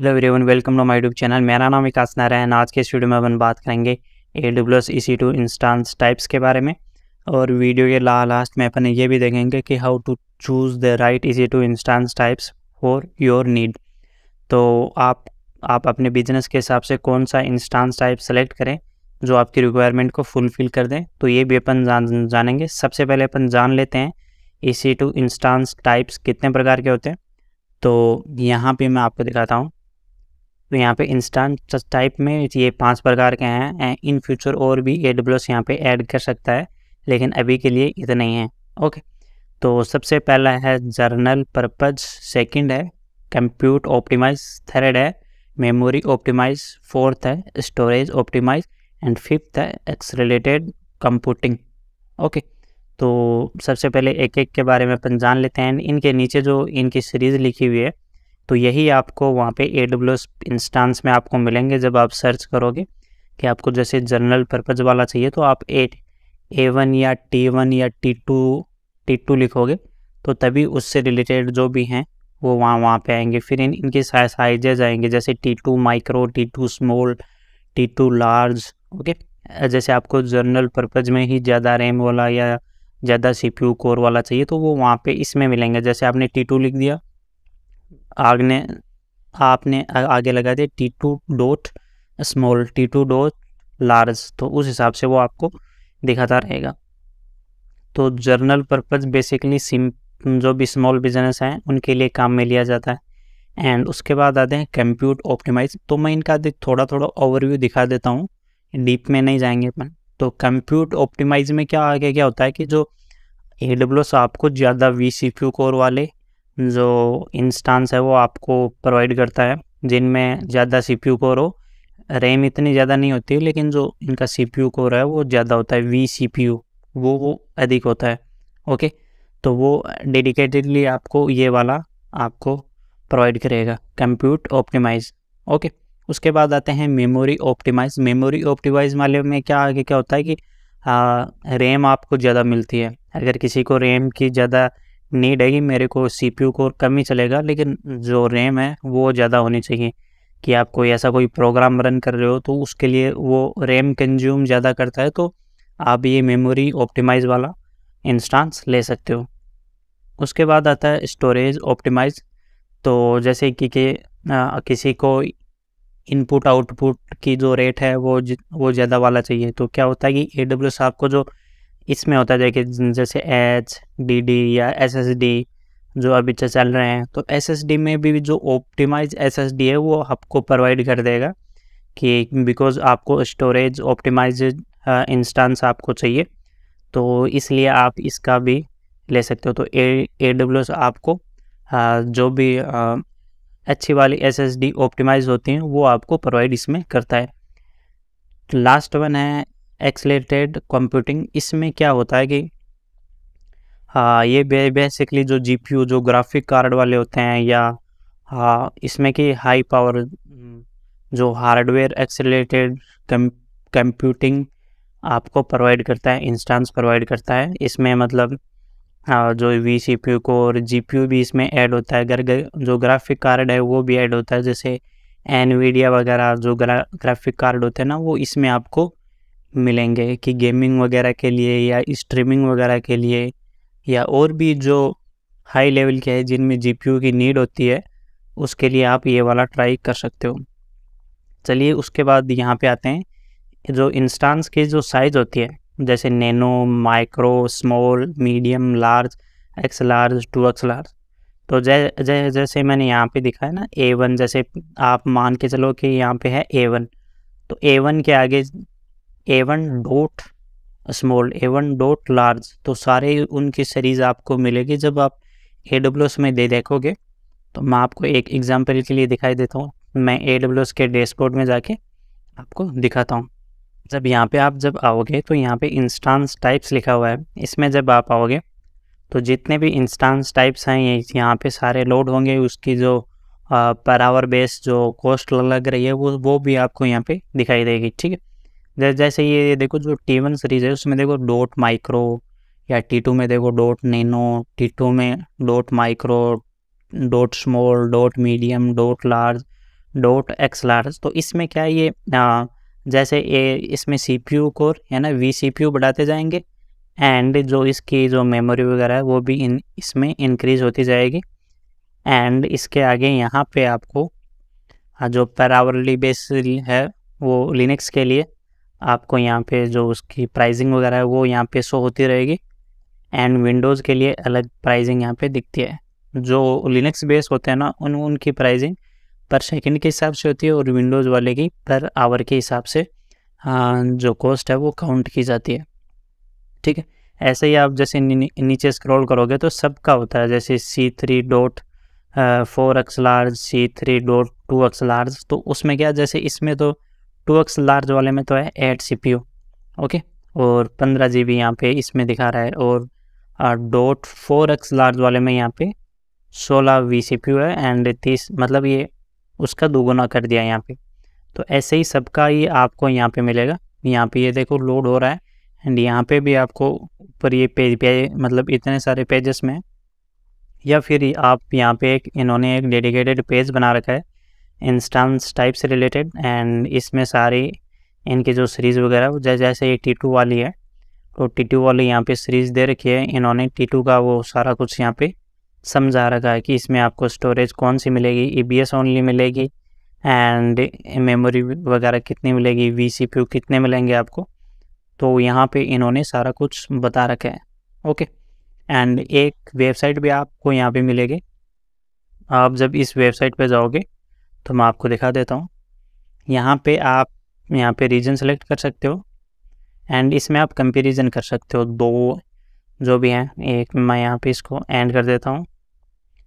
hello everyone welcome to my YouTube channel मेरा नाम विकास नारायण आज के वीडियो में अपन बात करेंगे A W S E C two instance types के बारे में और वीडियो के ला लास्ट में अपन ये भी देखेंगे कि how to choose the right E C two instance types for your need तो आप आप अपने बिजनेस के हिसाब से कौन सा इंस्टांस टाइप सेलेक्ट करें जो आपकी रिक्वायरमेंट को फुलफ़िल कर दें तो ये भी अपन जान जानेंगे सबसे पहले अपन जान लेते हैं E C two instance types कितने प्रकार के होते हैं तो यहाँ पर मैं आपको दिखाता हूँ तो यहाँ पे इंस्टांट टाइप में ये पांच प्रकार के हैं इन फ्यूचर और भी ए डब्ल्यू एस यहाँ पर ऐड कर सकता है लेकिन अभी के लिए इतने ही हैं ओके तो सबसे पहला है जर्नल पर्पज सेकेंड है कंप्यूट ऑप्टिमाइज थर्ड है मेमोरी ऑप्टिमाइज फोर्थ है स्टोरेज ऑप्टिमाइज एंड फिफ्थ है रिलेटेड कंप्यूटिंग ओके तो सबसे पहले एक एक के बारे में अपन जान लेते हैं इनके नीचे जो इनकी सीरीज़ लिखी हुई है तो यही आपको वहाँ पे ए डब्ल्यू इंस्टांस में आपको मिलेंगे जब आप सर्च करोगे कि आपको जैसे जनरल पर्पज़ वाला चाहिए तो आप ए ए वन या टी वन या टी टू टी टू लिखोगे तो तभी उससे रिलेटेड जो भी हैं वो वहाँ वहाँ पे आएंगे फिर इन इनके साइजेज आएंगे जैसे T two micro T two small T two large okay जैसे आपको जर्नल पर्पज़ में ही ज़्यादा रैम वाला या ज़्यादा सी कोर वाला चाहिए तो वो वहाँ पर इसमें मिलेंगे जैसे आपने टी टू लिख दिया आग ने आपने आगे लगा दिया T two dot small T two dot large तो उस हिसाब से वो आपको दिखाता रहेगा तो जर्नल पर्पज़ बेसिकली सिम जो भी स्मॉल बिजनेस हैं उनके लिए काम में लिया जाता है एंड उसके बाद आते हैं कंप्यूट ऑप्टिमाइज तो मैं इनका थोड़ा थोड़ा ओवरव्यू दिखा देता हूँ डीप में नहीं जाएंगे अपन तो कंप्यूट ऑप्टिमाइज में क्या आगे क्या होता है कि जो ए डब्ल्यू आपको ज़्यादा वी सी क्यू कोर वाले जो इंस्टांस है वो आपको प्रोवाइड करता है जिनमें ज़्यादा सी पी यू कोर हो रैम इतनी ज़्यादा नहीं होती लेकिन जो इनका सी पी यू कोर है वो ज़्यादा होता है वी सी पी यू वो वो अधिक होता है ओके तो वो डेडिकेटेडली आपको ये वाला आपको प्रोवाइड करेगा कंप्यूट ऑप्टिमाइज ओके उसके बाद आते हैं मेमोरी ऑप्टिमाइज मेमोरी ऑप्टिमाइज वाले में क्या आगे क्या होता है कि रैम आपको ज़्यादा मिलती है अगर किसी को रैम की ज़्यादा नीड है कि मेरे को सी पी यू को कम ही चलेगा लेकिन जो रैम है वो ज़्यादा होनी चाहिए कि आप कोई ऐसा कोई प्रोग्राम रन कर रहे हो तो उसके लिए वो रैम कंज्यूम ज़्यादा करता है तो आप ये मेमोरी ऑप्टिमाइज वाला इंस्टांस ले सकते हो उसके बाद आता है स्टोरेज ऑप्टिमाइज तो जैसे कि, के, आ, किसी को इनपुट आउटपुट की जो रेट है वो वो ज़्यादा वाला चाहिए तो क्या होता है कि ए डब्ल्यू एस आपको जो इसमें होता है देखिए जैसे एच डी डी या एस एस डी जो अभी चल रहे हैं तो एस एस डी में भी जो ऑप्टिमाइज एस एस डी है वो आपको प्रोवाइड कर देगा कि बिकॉज आपको स्टोरेज ऑप्टिमाइज इंस्टांस आपको चाहिए तो इसलिए आप इसका भी ले सकते हो तो ए डब्ल्यू एस आपको आ, जो भी आ, अच्छी वाली एस एस डी ऑप्टिमाइज होती हैं वो आपको प्रोवाइड इसमें करता है लास्ट तो वन है एक्सलेटेड कंप्यूटिंग इसमें क्या होता है कि हाँ ये बेसिकली जो जी जो ग्राफिक कार्ड वाले होते हैं या हाँ इसमें कि हाई पावर जो हार्डवेयर एक्सलेटेड कंप्यूटिंग आपको प्रोवाइड करता है इंस्टांस प्रोवाइड करता है इसमें मतलब हाँ, जो वी सी पी यू को और जी पी यू भी इसमें ऐड होता है अगर जो ग्राफिक कार्ड है वो भी ऐड होता है जैसे एनवीडिया वगैरह जो ग्रा ग्राफिक कार्ड होते हैं ना वो इसमें आपको मिलेंगे कि गेमिंग वगैरह के लिए या स्ट्रीमिंग वगैरह के लिए या और भी जो हाई लेवल के हैं जिनमें जी की नीड होती है उसके लिए आप ये वाला ट्राई कर सकते हो चलिए उसके बाद यहाँ पे आते हैं जो इंस्टांस की जो साइज़ होती है जैसे nano micro small medium large X large two X large तो जै, जै, जैसे मैंने यहाँ पे दिखा है ना ए वन जैसे आप मान के चलो कि यहाँ पे है ए वन तो ए वन के आगे A one dot small A one dot large तो सारे उनकी सीरीज़ आपको मिलेगी जब आप ए डब्ल्यू एस में दे देखोगे तो मैं आपको एक एग्जाम्पल के लिए दिखाई देता हूँ मैं ए डब्ल्यू एस के डैशबोर्ड में जाके आपको दिखाता हूँ जब यहाँ पे आप जब आओगे तो यहाँ पे इंस्टांस टाइप्स लिखा हुआ है इसमें जब आप आओगे तो जितने भी इंस्टांस टाइप्स हैं ये यहाँ पे सारे लोड होंगे उसकी जो पर आवर बेस जो कॉस्ट लग रही है वो वो भी आपको यहाँ पे दिखाई देगी ठीक है जैसे ये देखो जो टी वन सीरीज़ है उसमें देखो डोट माइक्रो या टी टू में देखो डोट नैनो टी टू में dot micro dot small dot medium dot large dot X large तो इसमें क्या ये आ, जैसे ये इसमें सी पी यू कोर है ना वी सी पी यू बढ़ाते जाएंगे एंड जो इसकी जो मेमोरी वगैरह है वो भी इन इसमें इंक्रीज होती जाएगी एंड इसके आगे यहाँ पे आपको जो पैरावरली बेस है वो लिनक्स के लिए आपको यहाँ पे जो उसकी प्राइसिंग वगैरह है वो यहाँ पे शो होती रहेगी एंड विंडोज़ के लिए अलग प्राइसिंग यहाँ पे दिखती है जो लिनक्स बेस होते हैं ना उन उनकी प्राइसिंग पर सेकंड के हिसाब से होती है और विंडोज़ वाले की पर आवर के हिसाब से हाँ, जो कॉस्ट है वो काउंट की जाती है ठीक है ऐसे ही आप जैसे नी, नीचे स्क्रॉल करोगे तो सबका होता है जैसे C three dot four X large C three dot two X large तो उसमें क्या जैसे इसमें तो टू एक्स लार्ज वाले में तो है eight C P U okay और पंद्रह जी बी यहाँ पर इसमें दिखा रहा है और डॉट फोर एक्स लार्ज वाले में यहाँ पे सोलह वी सी पी यू है एंड तीस मतलब ये उसका दोगुना कर दिया यहाँ पे तो ऐसे ही सबका ये आपको यहाँ पे मिलेगा यहाँ पे ये देखो लोड हो रहा है एंड यहाँ पे भी आपको ऊपर ये पेज पे मतलब इतने सारे पेजेस में या फिर आप यहाँ पे एक इन्होंने एक डेडिकेटेड पेज बना रखा है इंस्टांस टाइप से रिलेटेड एंड इसमें सारी इनके जो सीरीज़ वगैरह जैसे ये टी टू वाली है तो टी टू वाली यहाँ पे सीरीज़ दे रखी है इन्होंने टी टू का वो सारा कुछ यहाँ पे समझा रखा है कि इसमें आपको स्टोरेज कौन सी मिलेगी ई बी एस ओनली मिलेगी एंड मेमोरी वगैरह कितनी मिलेगी वी सी पी यू कितने मिलेंगे आपको तो यहाँ पर इन्होंने सारा कुछ बता रखा है ओके एंड एक वेबसाइट भी आपको यहाँ पर मिलेगी आप जब इस वेबसाइट पर जाओगे तो मैं आपको दिखा देता हूँ यहाँ पे आप यहाँ पे रीजन सेलेक्ट कर सकते हो एंड इसमें आप कंपेरिजन कर सकते हो दो जो भी हैं एक मैं यहाँ पे इसको एंड कर देता हूँ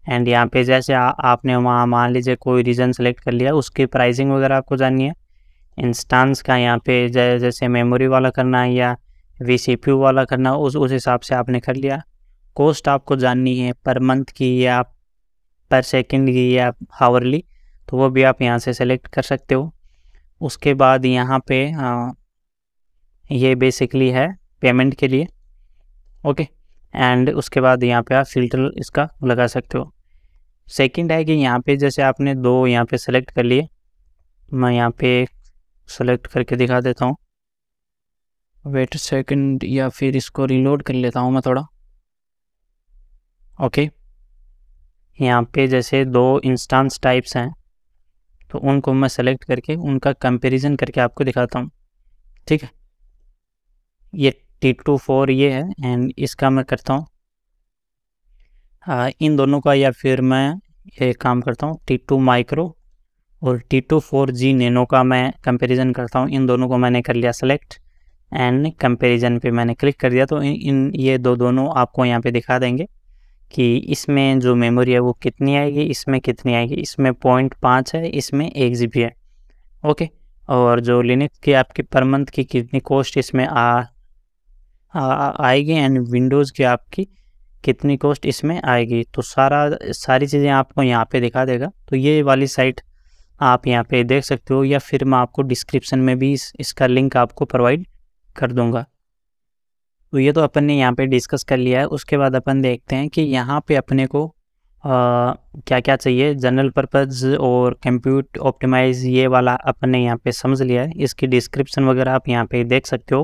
एंड यहाँ पे जैसे आ, आपने वहाँ मान लीजिए कोई रीजन सेलेक्ट कर लिया उसकी प्राइसिंग वगैरह आपको जाननी है इंस्टांस का यहाँ पे जैसे मेमोरी वाला करना है या वी वाला करना उस उस हिसाब से आपने कर लिया कॉस्ट आपको जाननी है पर मंथ की या पर सेकंड की या हावरली तो वो भी आप यहाँ से सेलेक्ट कर सकते हो उसके बाद यहाँ पे आ, ये बेसिकली है पेमेंट के लिए ओके एंड उसके बाद यहाँ पे आप फिल्टर इसका लगा सकते हो सेकंड है कि यहाँ पे जैसे आपने दो यहाँ पे सेलेक्ट कर लिए मैं यहाँ पे सेलेक्ट करके दिखा देता हूँ वेट सेकंड या फिर इसको रिलोड कर लेता हूँ मैं थोड़ा ओके यहाँ पे जैसे दो इंस्टांस टाइप्स हैं तो उनको मैं सेलेक्ट करके उनका कंपेरिजन करके आपको दिखाता हूँ ठीक है ये टी टू फोर ये है एंड इसका मैं करता हूँ इन दोनों का या फिर मैं ये काम करता हूँ टी टू माइक्रो और T two four G nano का मैं कंपैरिजन करता हूँ इन दोनों को मैंने कर लिया सेलेक्ट एंड कंपेरिजन पे मैंने क्लिक कर दिया तो इन, इन ये दो दोनों आपको यहाँ पे दिखा देंगे कि इसमें जो मेमोरी है वो कितनी आएगी इसमें कितनी आएगी इसमें पॉइंट पाँच है इसमें एक जी है ओके और जो लिनक्स की आपकी पर मंथ की कितनी कॉस्ट इसमें आ, आ आएगी एंड विंडोज़ की आपकी कितनी कॉस्ट इसमें आएगी तो सारा सारी चीज़ें आपको यहाँ पे दिखा देगा तो ये वाली साइट आप यहाँ पे देख सकते हो या फिर मैं आपको डिस्क्रिप्शन में भी इस, इसका लिंक आपको प्रोवाइड कर दूँगा तो ये तो अपन ने यहाँ पे डिस्कस कर लिया है उसके बाद अपन देखते हैं कि यहाँ पे अपने को आ, क्या क्या चाहिए जनरल पर्पज़ और कंप्यूट ऑप्टिमाइज ये वाला अपन ने यहाँ पे समझ लिया है इसकी डिस्क्रिप्शन वगैरह आप यहाँ पे देख सकते हो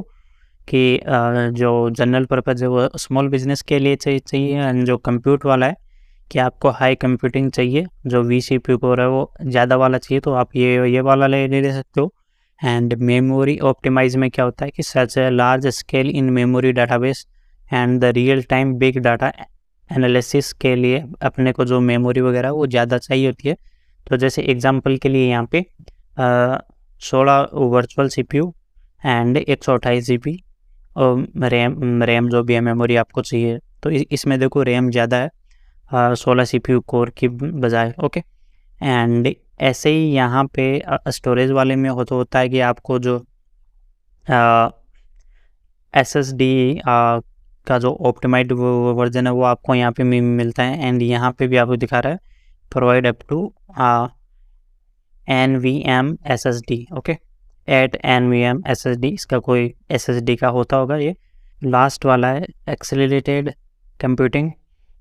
कि आ, जो जनरल पर्पज़ है वो स्मॉल बिजनेस के लिए चाहिए एंड जो कंप्यूट वाला है कि आपको हाई कंप्यूटिंग चाहिए जो वी सी पी है वो ज़्यादा वाला चाहिए तो आप ये ये वाला ले ले सकते हो एंड मेमोरी ऑप्टिमाइज में क्या होता है कि such a large scale in memory database and the real time big data analysis के लिए अपने को जो मेमोरी वगैरह वो ज़्यादा चाहिए होती है तो जैसे एग्जाम्पल के लिए यहाँ पे सोलह virtual C P U and एक सौ अट्ठाईस जी पी और रैम रैम जो भी है मेमोरी आपको चाहिए तो इसमें देखो रैम ज़्यादा है सोलह सी पी यू कोर की बजाय ओके एंड ऐसे ही यहाँ पे स्टोरेज वाले में हो तो होता है कि आपको जो एस एस डी का जो ऑप्टिमाइड वर्जन है वो आपको यहाँ पे मिलता है एंड यहाँ पे भी आपको दिखा रहा है provide up to N V M S S D okay eight N V M S S D इसका कोई एस एस डी का होता होगा ये लास्ट वाला है एक्सेलरेटेड कंप्यूटिंग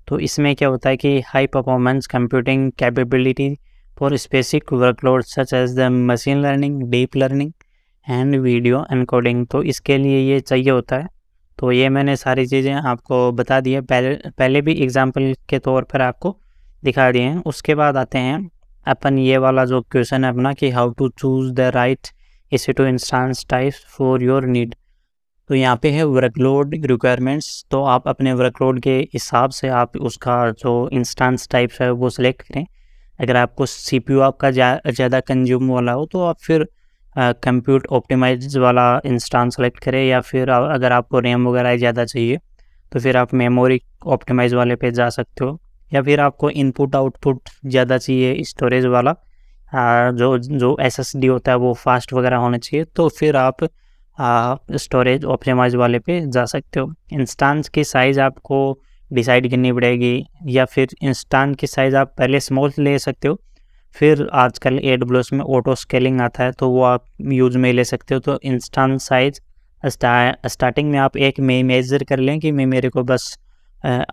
तो इसमें क्या होता है कि high performance computing capability for specific workloads such as the machine learning, deep learning and video encoding तो इसके लिए ये चाहिए होता है तो ये मैंने सारी चीज़ें आपको बता दी है पहले पहले भी एग्ज़ाम्पल के तौर पर आपको दिखा दिए हैं उसके बाद आते हैं अपन ये वाला जो क्वेश्चन है अपना कि how to choose the right E C two instance types for your need तो यहाँ पे है वर्कलोड रिक्वायरमेंट्स तो आप अपने वर्कलोड के हिसाब से आप उसका जो इंस्टांस टाइप्स है वो सिलेक्ट करें अगर आपको सी पी यू आपका ज़्यादा जा, कंज्यूम वाला हो तो आप फिर कंप्यूट ऑप्टिमाइज वाला इंस्टान सेलेक्ट करें या फिर अगर आपको रैम वगैरह ज़्यादा चाहिए तो फिर आप मेमोरी ऑप्टिमाइज वाले पे जा सकते हो या फिर आपको इनपुट आउटपुट ज़्यादा चाहिए स्टोरेज वाला आ, जो जो एस होता है वो फास्ट वगैरह होना चाहिए तो फिर आप स्टोरेज ऑप्टिमाइज वाले पे जा सकते हो इंस्टांस की साइज़ आपको डिसाइड करनी पड़ेगी या फिर इंस्टान की साइज़ आप पहले स्मॉल ले सकते हो फिर आजकल ए डब्ल्यू में ऑटो स्केलिंग आता है तो वो आप यूज़ में ले सकते हो तो इंस्टान साइज़ स्टार्टिंग में आप एक में मेजर कर लें कि मैं मेरे को बस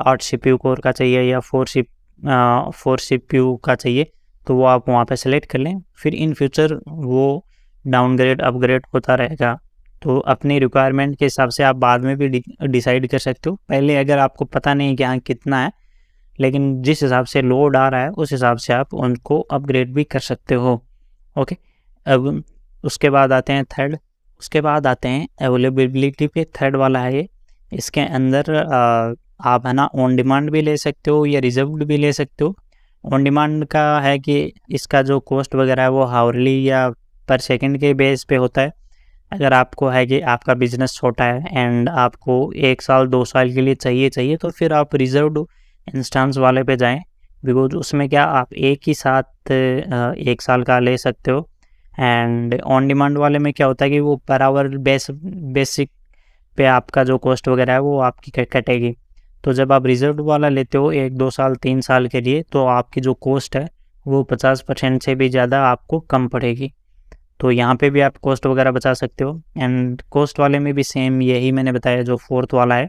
आठ सी पी यू कोर का चाहिए या फोर सी फोर सी का चाहिए तो वो आप वहाँ पे सेलेक्ट कर लें फिर इन फ्यूचर वो डाउनग्रेड अपग्रेड होता रहेगा तो अपनी रिक्वायरमेंट के हिसाब से आप बाद में भी डिसाइड कर सकते हो पहले अगर आपको पता नहीं कि हाँ कितना है लेकिन जिस हिसाब से लोड आ रहा है उस हिसाब से आप उनको अपग्रेड भी कर सकते हो ओके अब उसके बाद आते हैं थर्ड उसके बाद आते हैं अवेलेबिलिटी पे थर्ड वाला है ये इसके अंदर आप है ना ऑन डिमांड भी ले सकते हो या रिजर्व भी ले सकते हो ऑन डिमांड का है कि इसका जो कॉस्ट वगैरह है वो हावरली या पर सेकंड के बेस पे होता है अगर आपको है कि आपका बिजनेस छोटा है एंड आपको एक साल दो साल के लिए चाहिए चाहिए तो फिर आप रिजर्व इंस्टांस वाले पे जाएं बिकॉज उसमें क्या आप एक ही साथ एक साल का ले सकते हो एंड ऑन डिमांड वाले में क्या होता है कि वो पर आवर बेस बेसिक पे आपका जो कॉस्ट वगैरह है वो आपकी कटेगी तो जब आप रिजर्व वाला लेते हो एक दो साल तीन साल के लिए तो आपकी जो कॉस्ट है वो पचास परसेंट से भी ज़्यादा आपको कम पड़ेगी तो यहाँ पे भी आप कॉस्ट वगैरह बचा सकते हो एंड कॉस्ट वाले में भी सेम यही मैंने बताया जो फोर्थ वाला है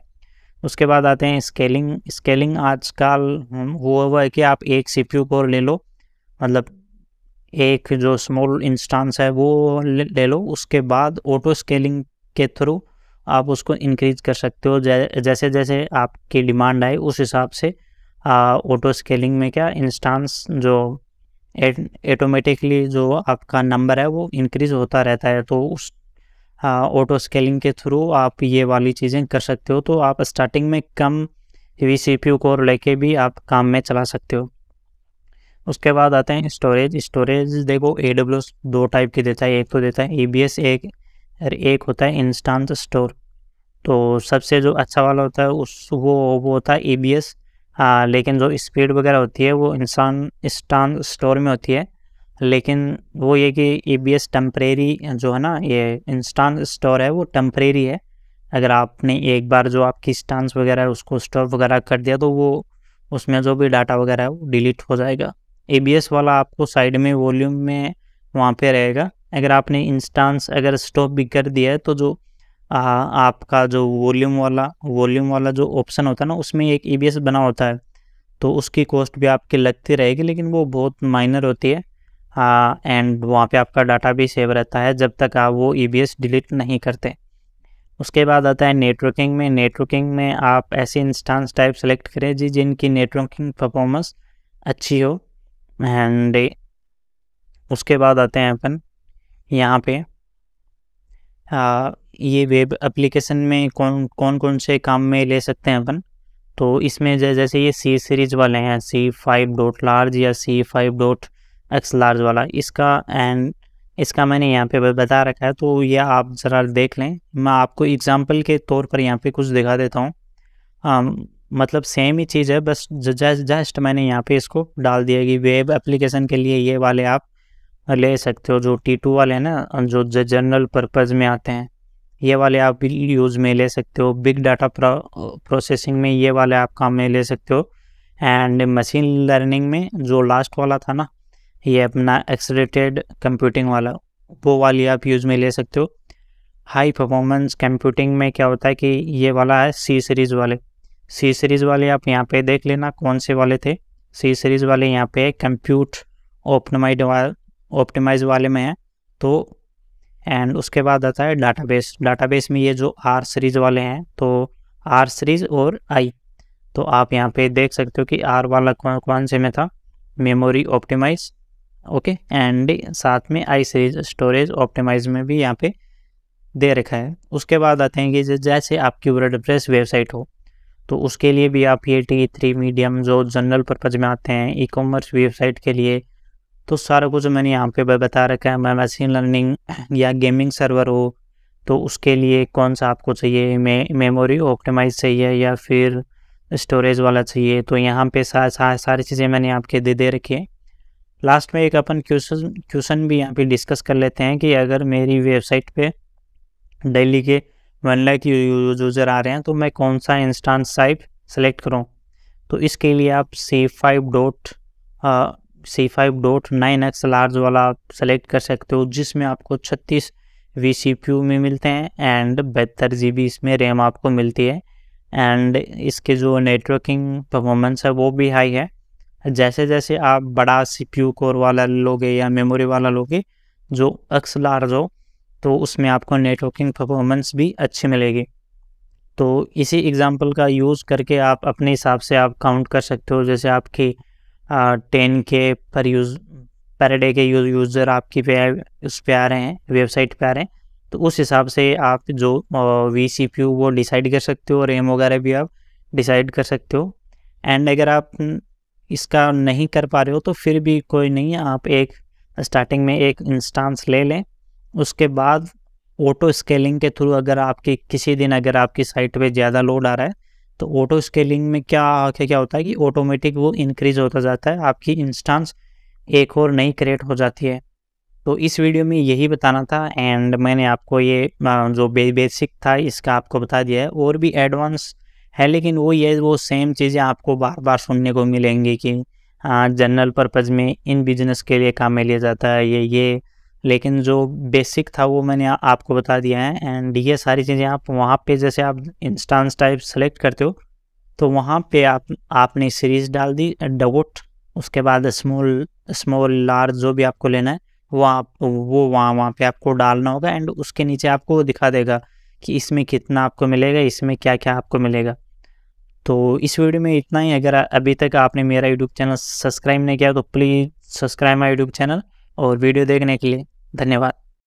उसके बाद आते हैं स्केलिंग स्केलिंग आजकल हुआ हुआ है कि आप एक सी को कोर ले लो मतलब एक जो स्मॉल इंस्टांस है वो ले लो उसके बाद ऑटो स्केलिंग के थ्रू आप उसको इंक्रीज कर सकते हो जैसे जैसे आपकी डिमांड आई उस हिसाब से ऑटो स्केलिंग में क्या इंस्टांस जो ऑटोमेटिकली जो आपका नंबर है वो इंक्रीज होता रहता है तो उस ऑटो स्केलिंग के थ्रू आप ये वाली चीज़ें कर सकते हो तो आप स्टार्टिंग में कम V C P U core लेके भी आप काम में चला सकते हो उसके बाद आते हैं स्टोरेज स्टोरेज देखो ए डब्ल्यू दो टाइप के देता है एक तो देता है ई बी एस एक और एक होता है इंस्टांस स्टोर तो सबसे जो अच्छा वाला होता है उस वो वो होता है ई बी एस आ, हाँ, लेकिन जो स्पीड वगैरह होती है वो इंसान स्टान स्टोर में होती है लेकिन वो ये कि ई बी एस टम्परेरी जो है ना ये इंस्टान स्टोर है वो टम्परेरी है अगर आपने एक बार जो आपकी स्टांस वगैरह है उसको स्टोर वगैरह कर दिया तो वो उसमें जो भी डाटा वगैरह है वो डिलीट हो जाएगा ए बी एस वाला आपको साइड में वॉल्यूम में वहाँ पे रहेगा अगर आपने इंस्टांस अगर स्टॉप भी कर दिया है तो जो आ, आपका जो वॉल्यूम वाला वॉल्यूम वाला जो ऑप्शन होता है ना उसमें एक ई e बना होता है तो उसकी कॉस्ट भी आपकी लगती रहेगी लेकिन वो बहुत माइनर होती है एंड वहाँ पे आपका डाटा भी सेव रहता है जब तक आप वो ई e डिलीट नहीं करते उसके बाद आता है नेटवर्किंग में नेटवर्किंग में आप ऐसे इंस्टांस टाइप सेलेक्ट करें जी जिनकी नेटवर्किंग परफॉर्मेंस अच्छी हो एंड उसके बाद आते हैं अपन यहाँ पे आ, हाँ, ये वेब एप्लीकेशन में कौन कौन कौन से काम में ले सकते हैं अपन तो इसमें जैसे ये सी सीरीज वाले हैं सी फाइव डॉट लार्ज या C five dot X large वाला इसका एंड इसका मैंने यहाँ पे बता रखा है तो ये आप ज़रा देख लें मैं आपको एग्जांपल के तौर पर यहाँ पे कुछ दिखा देता हूँ मतलब सेम ही चीज़ है बस जस्ट मैंने यहाँ पे इसको डाल दिया कि वेब एप्लीकेशन के लिए ये वाले आप ले सकते हो जो टी टू वाले हैं ना जो जनरल पर्पज़ में आते हैं ये वाले आप यूज़ में ले सकते हो बिग डाटा प्रोसेसिंग में ये वाले आप काम में ले सकते हो एंड मशीन लर्निंग में जो लास्ट वाला था ना ये अपना एक्सलेटेड कंप्यूटिंग वाला वो वाली आप यूज़ में ले सकते हो हाई परफॉर्मेंस कंप्यूटिंग में क्या होता है कि ये वाला है सी सीरीज़ वाले सी सीरीज़ वाले आप यहाँ पे देख लेना कौन से वाले थे सी सीरीज़ वाले यहाँ पे कंप्यूट ओपनमाइड ऑप्टिमाइज वाले में है तो एंड उसके बाद आता है डाटाबेस डाटाबेस में ये जो आर सीरीज वाले हैं तो आर सीरीज और आई तो आप यहाँ पे देख सकते हो कि आर वाला कौन कौन से में था मेमोरी ऑप्टिमाइज ओके एंड साथ में आई सीरीज स्टोरेज ऑप्टिमाइज में भी यहाँ पे दे रखा है उसके बाद आते हैं कि जैसे आपकी वर्ड प्रेस वेबसाइट हो तो उसके लिए भी आप ये टी थ्री मीडियम जो जनरल पर्पज़ में आते हैं ई कॉमर्स वेबसाइट के लिए तो सारा कुछ मैंने यहाँ पे बता रखा है मैं मशीन लर्निंग या गेमिंग सर्वर हो तो उसके लिए कौन सा आपको चाहिए मे मेमोरी ऑप्टिमाइज चाहिए या फिर स्टोरेज वाला चाहिए तो यहाँ पे सा, सा, सारी चीज़ें मैंने आपके दे दे रखी है लास्ट में एक अपन क्वेश्चन क्वेश्चन भी यहाँ पे डिस्कस कर लेते हैं कि अगर मेरी वेबसाइट पे डेली के वन लाख यूज़र आ रहे हैं तो मैं कौन सा इंस्टांस साइप सेलेक्ट करूँ तो इसके लिए आप C five dot C five dot nine X large वाला आप सेलेक्ट कर सकते हो जिसमें आपको छत्तीस वी सी पी यू में मिलते हैं एंड बहत्तर जी बी इसमें रैम आपको मिलती है एंड इसके जो नेटवर्किंग परफॉर्मेंस है वो भी हाई है जैसे जैसे आप बड़ा सी पी यू कोर वाला लोगे या मेमोरी वाला लोगे जो एक्स लार्ज हो तो उसमें आपको नेटवर्किंग परफॉर्मेंस भी अच्छी मिलेगी तो इसी एग्ज़ाम्पल का यूज़ करके आप अपने हिसाब से आप काउंट कर सकते हो जैसे आपकी टेन के पर यूज़ पर डे के यूज, यूज़र आपकी पे उस पे आ रहे हैं वेबसाइट पे आ रहे हैं तो उस हिसाब से आप जो वी सी पी यू वो डिसाइड कर सकते हो और एम वगैरह भी आप डिसाइड कर सकते हो एंड अगर आप इसका नहीं कर पा रहे हो तो फिर भी कोई नहीं आप एक स्टार्टिंग में एक इंस्टांस ले लें उसके बाद ऑटो स्केलिंग के थ्रू अगर आपकी किसी दिन अगर आपकी साइट पे ज़्यादा लोड आ रहा है तो ऑटो स्केलिंग में क्या क्या क्या होता है कि ऑटोमेटिक वो इंक्रीज होता जाता है आपकी इंस्टांस एक और नई क्रिएट हो जाती है तो इस वीडियो में यही बताना था एंड मैंने आपको ये जो बे, बेसिक था इसका आपको बता दिया है और भी एडवांस है लेकिन वो ये वो सेम चीज़ें आपको बार बार सुनने को मिलेंगी कि जनरल हाँ, पर्पज़ में इन बिजनेस के लिए काम में लिया जाता है ये ये लेकिन जो बेसिक था वो मैंने आपको बता दिया है एंड ये सारी चीज़ें आप वहाँ पे जैसे आप इंस्टांस टाइप सेलेक्ट करते हो तो वहाँ पे आप आपने सीरीज डाल दी डबोट उसके बाद स्मॉल स्मॉल लार्ज जो भी आपको लेना है वो आप वो वहाँ वहाँ पे आपको डालना होगा एंड उसके नीचे आपको दिखा देगा कि इसमें कितना आपको मिलेगा इसमें क्या क्या आपको मिलेगा तो इस वीडियो में इतना ही अगर अभी तक आपने मेरा यूट्यूब चैनल सब्सक्राइब नहीं किया तो please subscribe my YouTube channel और वीडियो देखने के लिए धन्यवाद